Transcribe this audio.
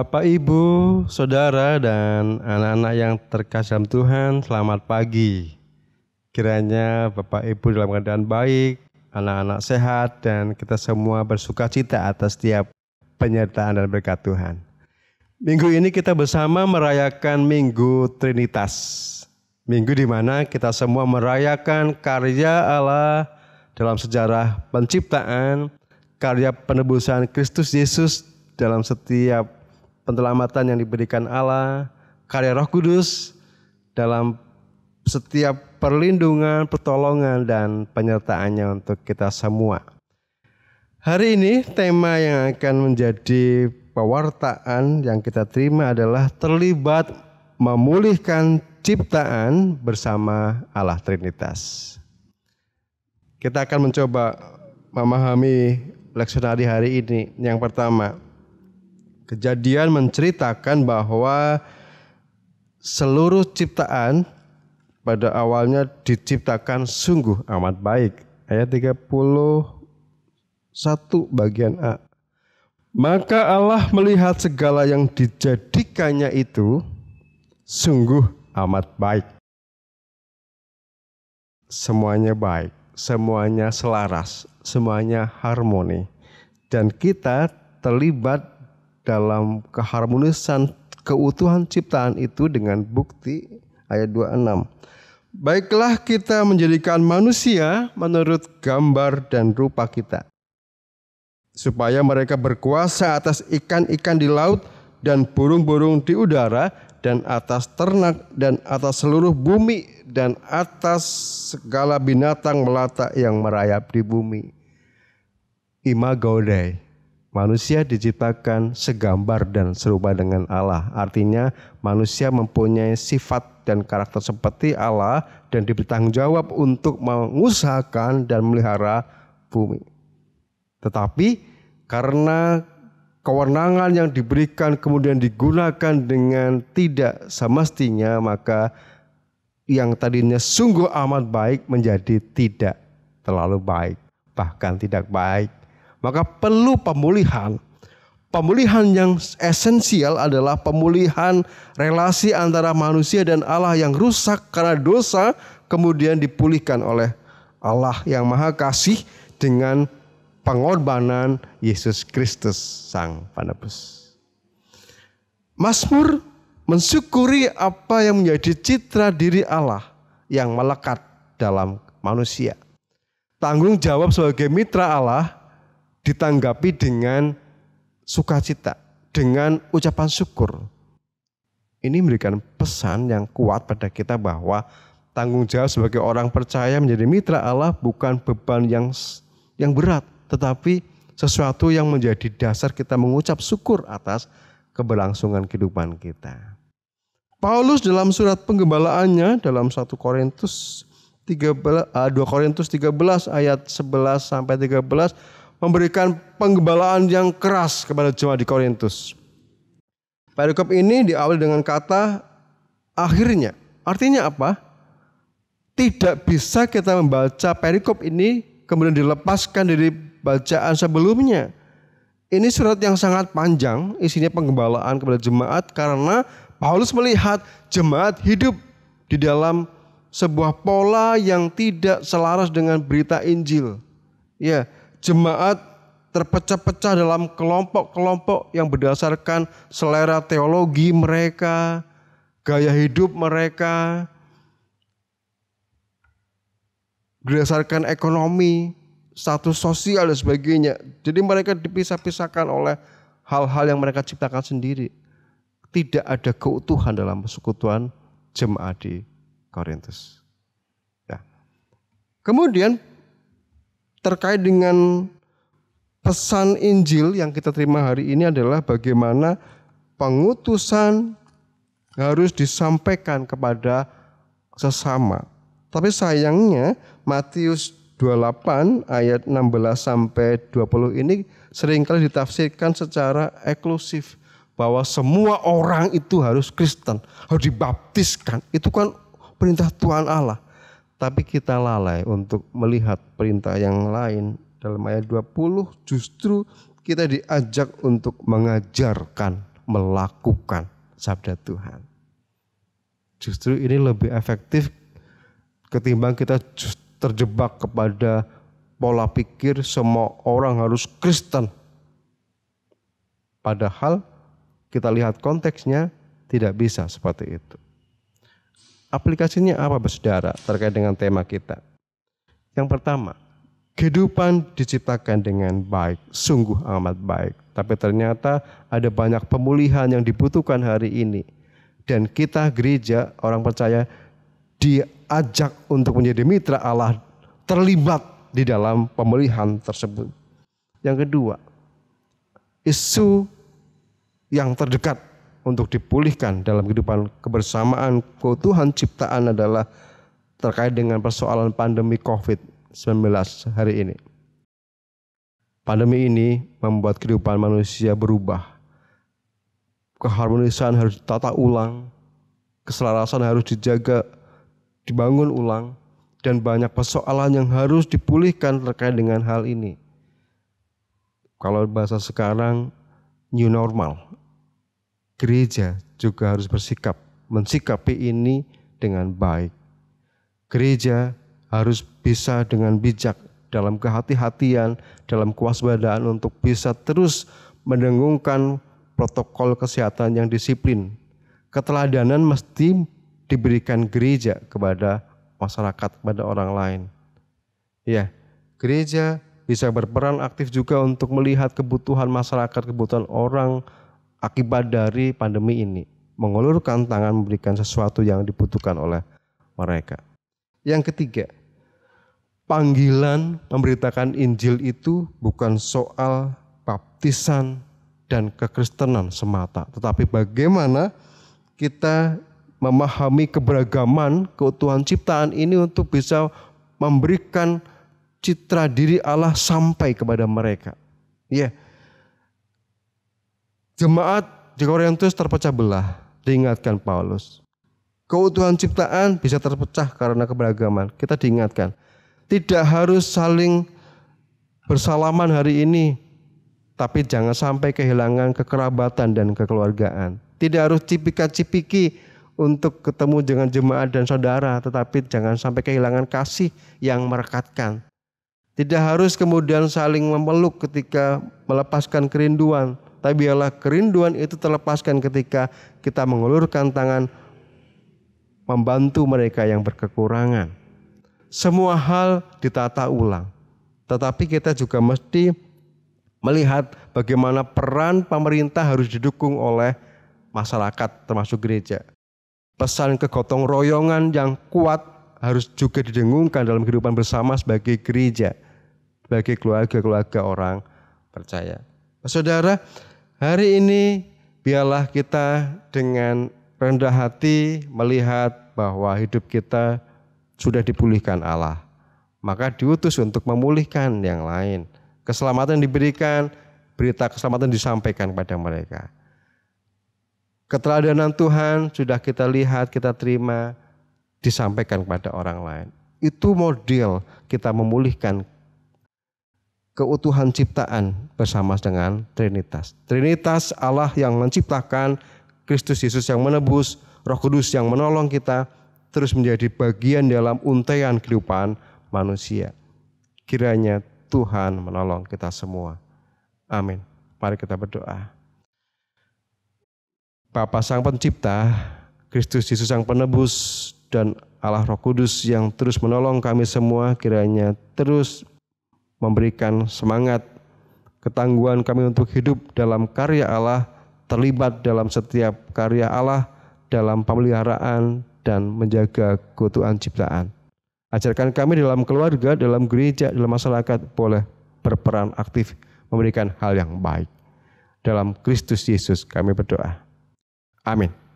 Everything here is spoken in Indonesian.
Bapak, Ibu, Saudara, dan anak-anak yang terkasih dalam Tuhan, selamat pagi. Kiranya Bapak Ibu dalam keadaan baik, anak-anak sehat, dan kita semua bersuka cita atas setiap penyertaan dan berkat Tuhan. Minggu ini kita bersama merayakan Minggu Trinitas. Minggu di mana kita semua merayakan karya Allah dalam sejarah penciptaan, karya penebusan Kristus Yesus dalam setiap penyelamatan yang diberikan Allah, karya Roh Kudus dalam setiap perlindungan, pertolongan dan penyertaannya untuk kita semua. Hari ini tema yang akan menjadi pewartaan yang kita terima adalah terlibat memulihkan ciptaan bersama Allah Trinitas. Kita akan mencoba memahami leksionari hari ini. Yang pertama, Kejadian menceritakan bahwa seluruh ciptaan pada awalnya diciptakan sungguh amat baik. Ayat 31 bagian A. Maka Allah melihat segala yang dijadikannya itu sungguh amat baik. Semuanya baik, semuanya selaras, semuanya harmoni. Dan kita terlibat dalam keharmonisan keutuhan ciptaan itu dengan bukti ayat 26. Baiklah kita menjadikan manusia menurut gambar dan rupa kita. Supaya mereka berkuasa atas ikan-ikan di laut dan burung-burung di udara dan atas ternak dan atas seluruh bumi dan atas segala binatang melata yang merayap di bumi. Imago Dei. Manusia diciptakan segambar dan serupa dengan Allah. Artinya manusia mempunyai sifat dan karakter seperti Allah dan diberi jawab untuk mengusahakan dan melihara bumi. Tetapi karena kewenangan yang diberikan kemudian digunakan dengan tidak semestinya maka yang tadinya sungguh amat baik menjadi tidak terlalu baik, bahkan tidak baik maka perlu pemulihan. Pemulihan yang esensial adalah pemulihan relasi antara manusia dan Allah yang rusak karena dosa kemudian dipulihkan oleh Allah yang Maha Kasih dengan pengorbanan Yesus Kristus Sang Panebus. Masmur mensyukuri apa yang menjadi citra diri Allah yang melekat dalam manusia. Tanggung jawab sebagai mitra Allah ditanggapi dengan sukacita, dengan ucapan syukur. Ini memberikan pesan yang kuat pada kita bahwa tanggung jawab sebagai orang percaya menjadi mitra Allah bukan beban yang yang berat, tetapi sesuatu yang menjadi dasar kita mengucap syukur atas keberlangsungan kehidupan kita. Paulus dalam surat penggembalaannya dalam 1 Korintus 13 2 eh, Korintus 13 ayat 11 sampai 13 memberikan penggembalaan yang keras kepada jemaat di Korintus. Perikop ini diawali dengan kata akhirnya. Artinya apa? Tidak bisa kita membaca perikop ini kemudian dilepaskan dari bacaan sebelumnya. Ini surat yang sangat panjang, isinya penggembalaan kepada jemaat karena Paulus melihat jemaat hidup di dalam sebuah pola yang tidak selaras dengan berita Injil. Ya, jemaat terpecah-pecah dalam kelompok-kelompok yang berdasarkan selera teologi mereka, gaya hidup mereka, berdasarkan ekonomi, status sosial dan sebagainya. Jadi mereka dipisah-pisahkan oleh hal-hal yang mereka ciptakan sendiri. Tidak ada keutuhan dalam persekutuan jemaat di Korintus. Ya. Kemudian terkait dengan pesan Injil yang kita terima hari ini adalah bagaimana pengutusan harus disampaikan kepada sesama. Tapi sayangnya Matius 28 ayat 16 sampai 20 ini seringkali ditafsirkan secara eksklusif bahwa semua orang itu harus Kristen, harus dibaptiskan. Itu kan perintah Tuhan Allah tapi kita lalai untuk melihat perintah yang lain dalam ayat 20 justru kita diajak untuk mengajarkan, melakukan sabda Tuhan. Justru ini lebih efektif ketimbang kita terjebak kepada pola pikir semua orang harus Kristen. Padahal kita lihat konteksnya tidak bisa seperti itu. Aplikasinya apa bersaudara terkait dengan tema kita? Yang pertama, kehidupan diciptakan dengan baik, sungguh amat baik. Tapi ternyata ada banyak pemulihan yang dibutuhkan hari ini. Dan kita gereja, orang percaya, diajak untuk menjadi mitra Allah terlibat di dalam pemulihan tersebut. Yang kedua, isu yang terdekat untuk dipulihkan dalam kehidupan kebersamaan keutuhan ciptaan adalah terkait dengan persoalan pandemi COVID-19 hari ini. Pandemi ini membuat kehidupan manusia berubah. Keharmonisan harus ditata ulang, keselarasan harus dijaga, dibangun ulang, dan banyak persoalan yang harus dipulihkan terkait dengan hal ini. Kalau bahasa sekarang, new normal gereja juga harus bersikap mensikapi ini dengan baik. Gereja harus bisa dengan bijak dalam kehati-hatian, dalam kewaspadaan untuk bisa terus mendengungkan protokol kesehatan yang disiplin. Keteladanan mesti diberikan gereja kepada masyarakat, kepada orang lain. Ya, gereja bisa berperan aktif juga untuk melihat kebutuhan masyarakat, kebutuhan orang akibat dari pandemi ini. Mengulurkan tangan memberikan sesuatu yang dibutuhkan oleh mereka. Yang ketiga, panggilan memberitakan Injil itu bukan soal baptisan dan kekristenan semata, tetapi bagaimana kita memahami keberagaman keutuhan ciptaan ini untuk bisa memberikan citra diri Allah sampai kepada mereka. Ya, yeah Jemaat di Korintus terpecah belah, diingatkan Paulus. Keutuhan ciptaan bisa terpecah karena keberagaman. Kita diingatkan. Tidak harus saling bersalaman hari ini, tapi jangan sampai kehilangan kekerabatan dan kekeluargaan. Tidak harus cipika-cipiki untuk ketemu dengan jemaat dan saudara, tetapi jangan sampai kehilangan kasih yang merekatkan. Tidak harus kemudian saling memeluk ketika melepaskan kerinduan, tapi biarlah kerinduan itu terlepaskan ketika kita mengulurkan tangan membantu mereka yang berkekurangan. Semua hal ditata ulang. Tetapi kita juga mesti melihat bagaimana peran pemerintah harus didukung oleh masyarakat termasuk gereja. Pesan kegotong royongan yang kuat harus juga didengungkan dalam kehidupan bersama sebagai gereja, sebagai keluarga-keluarga orang percaya. Saudara, Hari ini biarlah kita dengan rendah hati melihat bahwa hidup kita sudah dipulihkan Allah. Maka diutus untuk memulihkan yang lain. Keselamatan diberikan, berita keselamatan disampaikan kepada mereka. Keteladanan Tuhan sudah kita lihat, kita terima, disampaikan kepada orang lain. Itu model kita memulihkan keutuhan ciptaan bersama dengan Trinitas. Trinitas Allah yang menciptakan, Kristus Yesus yang menebus, Roh Kudus yang menolong kita terus menjadi bagian dalam untaian kehidupan manusia. Kiranya Tuhan menolong kita semua. Amin. Mari kita berdoa. Bapa Sang Pencipta, Kristus Yesus yang penebus dan Allah Roh Kudus yang terus menolong kami semua kiranya terus memberikan semangat, ketangguhan kami untuk hidup dalam karya Allah, terlibat dalam setiap karya Allah, dalam pemeliharaan dan menjaga keutuhan ciptaan. Ajarkan kami dalam keluarga, dalam gereja, dalam masyarakat boleh berperan aktif memberikan hal yang baik. Dalam Kristus Yesus kami berdoa. Amin.